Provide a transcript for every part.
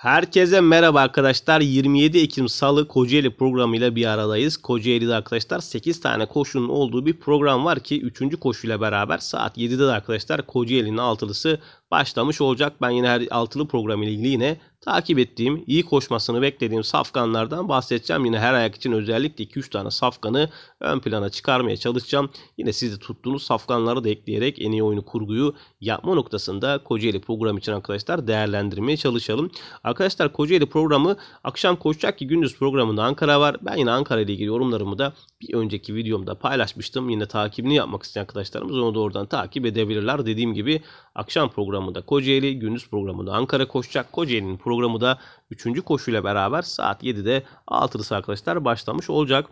Herkese merhaba arkadaşlar. 27 Ekim Salı Kocaeli programıyla bir aradayız. Kocaeli'de arkadaşlar 8 tane koşunun olduğu bir program var ki 3. koşuyla beraber saat 7'de de arkadaşlar Kocaeli'nin altılısı başlamış olacak. Ben yine her altılı program ile ilgili yine takip ettiğim, iyi koşmasını beklediğim safkanlardan bahsedeceğim. Yine her ayak için özellikle 2-3 tane safkanı ön plana çıkarmaya çalışacağım. Yine sizi tuttuğunuz safkanları da ekleyerek en iyi oyunu kurguyu yapma noktasında Kocaeli program için arkadaşlar değerlendirmeye çalışalım. Arkadaşlar Kocaeli programı akşam koşacak ki gündüz programında Ankara var. Ben yine Ankara ile ilgili yorumlarımı da bir önceki videomda paylaşmıştım. Yine takibini yapmak isteyen arkadaşlarımız onu da oradan takip edebilirler. Dediğim gibi akşam programında Kocaeli, gündüz programında Ankara koşacak. Kocaeli'nin programı da 3. koşuyla beraber saat 7'de altılısı arkadaşlar başlamış olacak.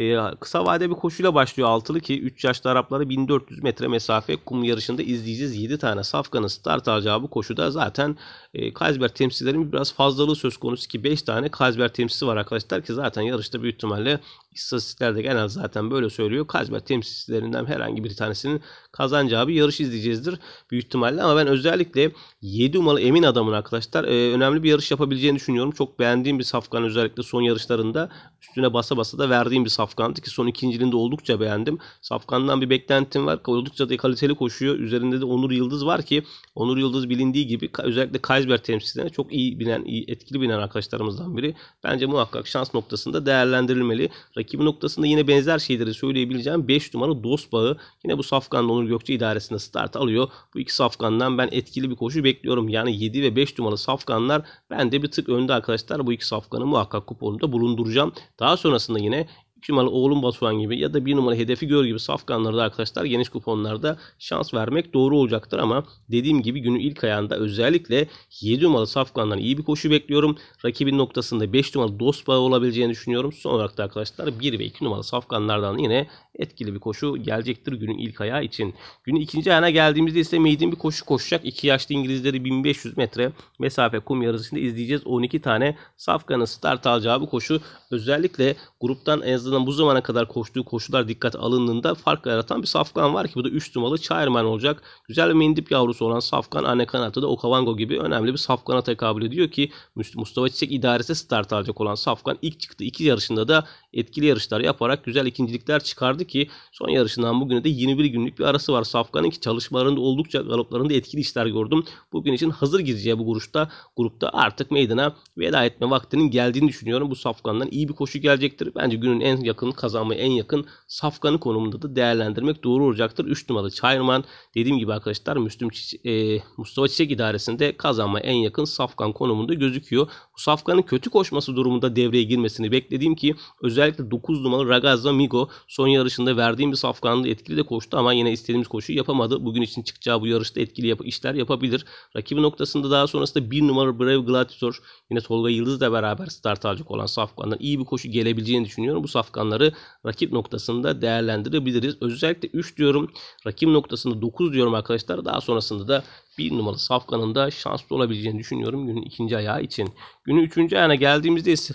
E, kısa vade bir koşuyla başlıyor altılı ki 3 yaşlı Arapları 1400 metre mesafe kum yarışında izleyeceğiz. 7 tane Safkan'ın start alacağı bu koşuda zaten e, Kaysberg temsilcilerinin biraz fazlalığı söz konusu ki 5 tane Kaysberg temsilcisi var arkadaşlar ki zaten yarışta büyük ihtimalle istatistiklerde genel zaten böyle söylüyor. Kaysberg temsilcilerinden herhangi bir tanesinin kazanacağı bir yarış izleyeceğizdir büyük ihtimalle ama ben özellikle 7 numaralı emin adamın arkadaşlar e, önemli bir yarış yapabileceğini düşünüyorum. Çok beğendiğim bir Safkan özellikle son yarışlarında üstüne basa basa da verdiğim bir Safkan Safkan'dı ki son ikincilinde oldukça beğendim. Safkan'dan bir beklentim var. Oldukça da kaliteli koşuyor. Üzerinde de Onur Yıldız var ki Onur Yıldız bilindiği gibi özellikle Kaysberg temsilcilerine çok iyi bilen, iyi, etkili bilen arkadaşlarımızdan biri. Bence muhakkak şans noktasında değerlendirilmeli. Rakibi noktasında yine benzer şeyleri söyleyebileceğim. 5 numara Dosbağı yine bu Safkan'la Onur Gökçe idaresinde start alıyor. Bu iki Safkan'dan ben etkili bir koşu bekliyorum. Yani 7 ve 5 numaralı Safkanlar bende bir tık önde arkadaşlar. Bu iki Safkan'ı muhakkak kuponunda bulunduracağım. Daha sonrasında yine 3 numaralı oğlum Batuhan gibi ya da 1 numaralı hedefi gör gibi safkanlarda arkadaşlar geniş kuponlarda şans vermek doğru olacaktır ama dediğim gibi günün ilk ayağında özellikle 7 numaralı safkandan iyi bir koşu bekliyorum. Rakibin noktasında 5 numaralı dost olabileceğini düşünüyorum. Son olarak da arkadaşlar 1 ve 2 numaralı safkanlardan yine etkili bir koşu gelecektir günün ilk ayağı için. Günün ikinci ayağına geldiğimizde ise Meydin bir koşu koşacak. İki yaşlı İngilizleri 1500 metre mesafe kum yarışında izleyeceğiz. 12 tane Safkan'ın start alacağı bu koşu. Özellikle gruptan en azından bu zamana kadar koştuğu koşular dikkat alındığında fark yaratan bir Safkan var ki bu da 3 numaralı Çayırman olacak. Güzel bir mendip yavrusu olan Safkan anne kanatı da Okavango gibi önemli bir Safkan'a tekabül ediyor ki Mustafa Çiçek idaresi start alacak olan Safkan ilk çıktı iki yarışında da etkili yarışlar yaparak güzel ikincilikler çıkardı ki son yarışından bugüne de 21 günlük bir arası var. Safkan'ın ki çalışmalarında oldukça galoplarında etkili işler gördüm. Bugün için hazır gideceği bu grupta, grupta artık meydana veda etme vaktinin geldiğini düşünüyorum. Bu Safkan'dan iyi bir koşu gelecektir. Bence günün en yakın kazanmaya en yakın Safkan'ı konumunda da değerlendirmek doğru olacaktır. 3 numaralı Çayırman dediğim gibi arkadaşlar Müslüm e, Mustafa Çiçek idaresinde kazanmaya en yakın Safkan konumunda gözüküyor. Bu Safkan'ın kötü koşması durumunda devreye girmesini beklediğim ki özel Özellikle 9 numaralı Ragazza Migo son yarışında verdiğim bir safkanlı etkili de koştu ama yine istediğimiz koşuyu yapamadı. Bugün için çıkacağı bu yarışta etkili yap işler yapabilir. Rakibi noktasında daha sonrasında 1 numaralı Brave Gladiator yine Tolga Yıldız'la beraber start alacak olan safkandan iyi bir koşu gelebileceğini düşünüyorum. Bu safkanları rakip noktasında değerlendirebiliriz. Özellikle 3 diyorum. Rakip noktasında 9 diyorum arkadaşlar. Daha sonrasında da 1 numaralı safkanın da şanslı olabileceğini düşünüyorum günün ikinci ayağı için. Günün üçüncü ayağına geldiğimizde ise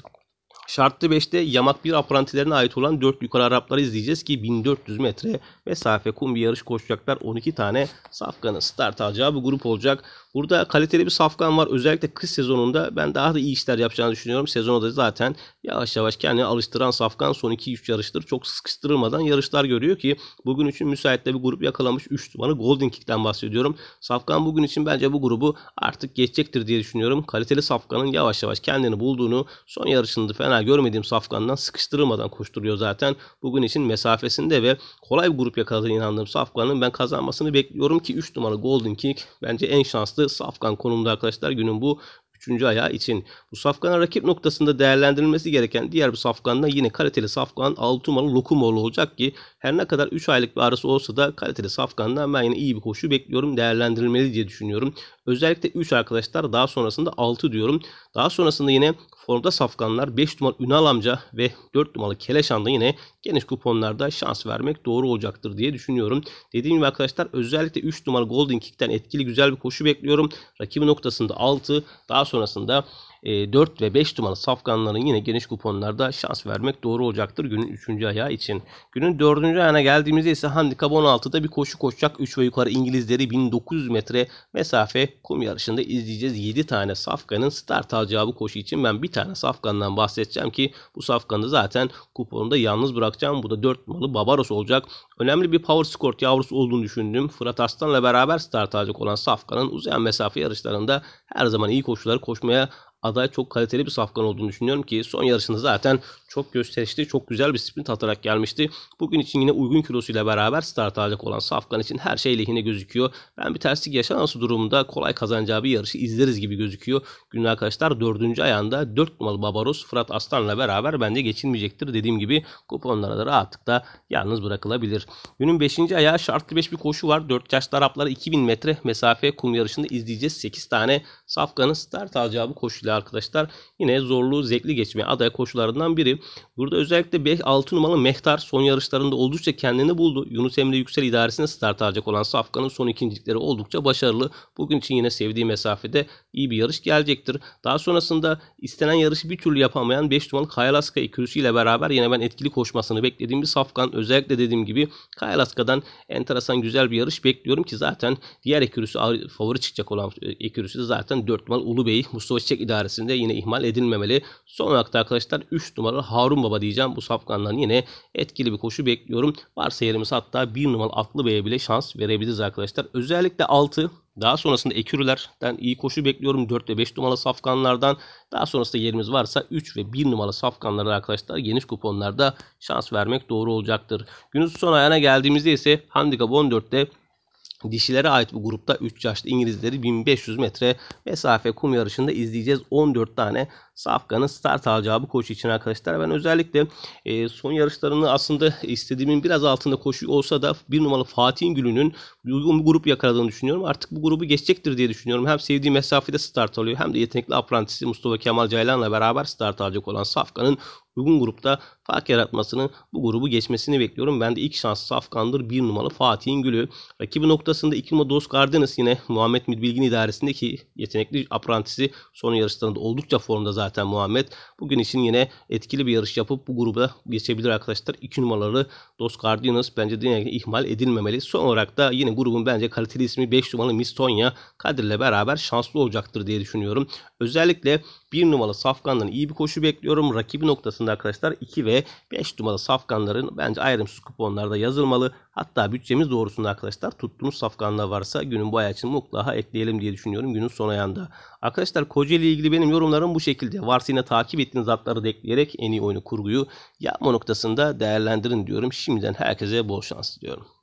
Şartlı 5'te yamak bir aprantilerine ait olan 4 yukarı Arapları izleyeceğiz ki 1400 metre mesafe kum bir yarış koşacaklar. 12 tane Safkan'ın start alacağı bu grup olacak. Burada kaliteli bir safkan var. Özellikle kış sezonunda ben daha da iyi işler yapacağını düşünüyorum. Sezona da zaten yavaş yavaş kendini alıştıran safkan son 2-3 yarıştır çok sıkıştırılmadan yarışlar görüyor ki bugün için müsaitle bir grup yakalamış 3 numaranı Golden Kick'ten bahsediyorum. Safkan bugün için bence bu grubu artık geçecektir diye düşünüyorum. Kaliteli safkanın yavaş yavaş kendini bulduğunu son yarışında fena görmediğim safkandan sıkıştırılmadan koşturuyor zaten. Bugün için mesafesinde ve kolay bir grup yakaladığına inandığım safkanın ben kazanmasını bekliyorum ki 3 numara Golden Kick bence en şanslı şanslı Safkan konumda arkadaşlar günün bu 3. ayağı için. Bu Safkan'a rakip noktasında değerlendirilmesi gereken diğer bir da yine kaliteli Safkan 6 numaralı Lokumoğlu olacak ki her ne kadar 3 aylık bir arası olsa da kaliteli Safkan'dan ben yine iyi bir koşu bekliyorum değerlendirilmeli diye düşünüyorum. Özellikle 3 arkadaşlar daha sonrasında 6 diyorum. Daha sonrasında yine formda safkanlar 5 numaralı Ünal amca ve 4 numaralı Keleşan'da yine geniş kuponlarda şans vermek doğru olacaktır diye düşünüyorum. Dediğim gibi arkadaşlar özellikle 3 numaralı Golden Kick'ten etkili güzel bir koşu bekliyorum. Rakibi noktasında 6 daha sonrasında e, ee, 4 ve 5 numaralı safkanların yine geniş kuponlarda şans vermek doğru olacaktır günün 3. ayağı için. Günün 4. ayağına geldiğimizde ise Handicap 16'da bir koşu koşacak 3 ve yukarı İngilizleri 1900 metre mesafe kum yarışında izleyeceğiz. 7 tane safkanın start alacağı bu koşu için ben bir tane safkandan bahsedeceğim ki bu safkanı zaten kuponunda yalnız bırakacağım. Bu da 4 numaralı Barbaros olacak. Önemli bir power skort yavrusu olduğunu düşündüm. Fırat Arslan'la beraber start alacak olan safkanın uzayan mesafe yarışlarında her zaman iyi koşuları koşmaya aday çok kaliteli bir safkan olduğunu düşünüyorum ki son yarışında zaten çok gösterişli, çok güzel bir sprint atarak gelmişti. Bugün için yine uygun kilosuyla beraber start alacak olan safkan için her şey lehine gözüküyor. Ben bir terslik yaşanması durumunda kolay kazanacağı bir yarışı izleriz gibi gözüküyor. Günün arkadaşlar 4. ayağında 4 numaralı Barbaros Fırat Aslan'la beraber bence geçilmeyecektir. Dediğim gibi kuponlara da rahatlıkla yalnız bırakılabilir. Günün 5. ayağı şartlı 5 bir koşu var. 4 yaşlı Arapları 2000 metre mesafe kum yarışında izleyeceğiz. 8 tane safkanın start alacağı bu koşuyla kesinlikle arkadaşlar yine zorluğu zevkli geçmeye aday koşularından biri. Burada özellikle 5 6 numaralı Mehtar son yarışlarında oldukça kendini buldu. Yunus Emre Yüksel idaresine start alacak olan Safkan'ın son ikincilikleri oldukça başarılı. Bugün için yine sevdiği mesafede iyi bir yarış gelecektir. Daha sonrasında istenen yarışı bir türlü yapamayan 5 numaralı Kayalaska ikilisiyle beraber yine ben etkili koşmasını beklediğim bir Safkan. Özellikle dediğim gibi Kayalaska'dan enteresan güzel bir yarış bekliyorum ki zaten diğer ekürüsü favori çıkacak olan ekürüsü de zaten 4 numaralı Ulubey Mustafa Çiçek idaresi idaresinde yine ihmal edilmemeli. Son olarak da arkadaşlar 3 numaralı Harun Baba diyeceğim. Bu safkandan yine etkili bir koşu bekliyorum. Varsa yerimiz hatta 1 numaralı Atlı Bey'e bile şans verebiliriz arkadaşlar. Özellikle 6 daha sonrasında Ekürüler'den iyi koşu bekliyorum. 4 ve 5 numaralı safkanlardan. Daha sonrasında yerimiz varsa 3 ve 1 numaralı safkanlara arkadaşlar geniş kuponlarda şans vermek doğru olacaktır. Günün son ayağına geldiğimizde ise Handikap 14'te Dişilere ait bu grupta 3 yaşlı İngilizleri 1500 metre mesafe kum yarışında izleyeceğiz. 14 tane Safkan'ın start alacağı bu koşu için arkadaşlar. Ben özellikle e, son yarışlarını aslında istediğimin biraz altında koşu olsa da bir numaralı Fatih Gül'ünün uygun bir grup yakaladığını düşünüyorum. Artık bu grubu geçecektir diye düşünüyorum. Hem sevdiği mesafede start alıyor hem de yetenekli aprantisi Mustafa Kemal Ceylan'la beraber start alacak olan Safkan'ın uygun grupta fark yaratmasını, bu grubu geçmesini bekliyorum. Ben de ilk şans Safkan'dır. Bir numaralı Fatih gülü. Rakibi noktasında 2 numara Dos Cardenas yine Muhammed Midbilgin idaresindeki yetenekli aprantisi son yarışlarında oldukça formda zaten zaten Muhammed. Bugün için yine etkili bir yarış yapıp bu gruba geçebilir arkadaşlar. 2 numaraları Dos Guardianos bence de ihmal edilmemeli. Son olarak da yine grubun bence kaliteli ismi 5 numaralı Miss Tonya Kadir ile beraber şanslı olacaktır diye düşünüyorum. Özellikle 1 numaralı Safkan'dan iyi bir koşu bekliyorum. Rakibi noktasında arkadaşlar 2 ve 5 numaralı Safkanların bence ayrımsız kuponlarda yazılmalı. Hatta bütçemiz doğrusunda arkadaşlar tuttuğumuz Safkanla varsa günün bu ay için mutlaka ekleyelim diye düşünüyorum günün son ayında. Arkadaşlar Kocaeli ile ilgili benim yorumlarım bu şekilde. Varsa yine takip ettiğiniz atları da ekleyerek en iyi oyunu kurguyu yapma noktasında değerlendirin diyorum. Şimdiden herkese bol şans diliyorum.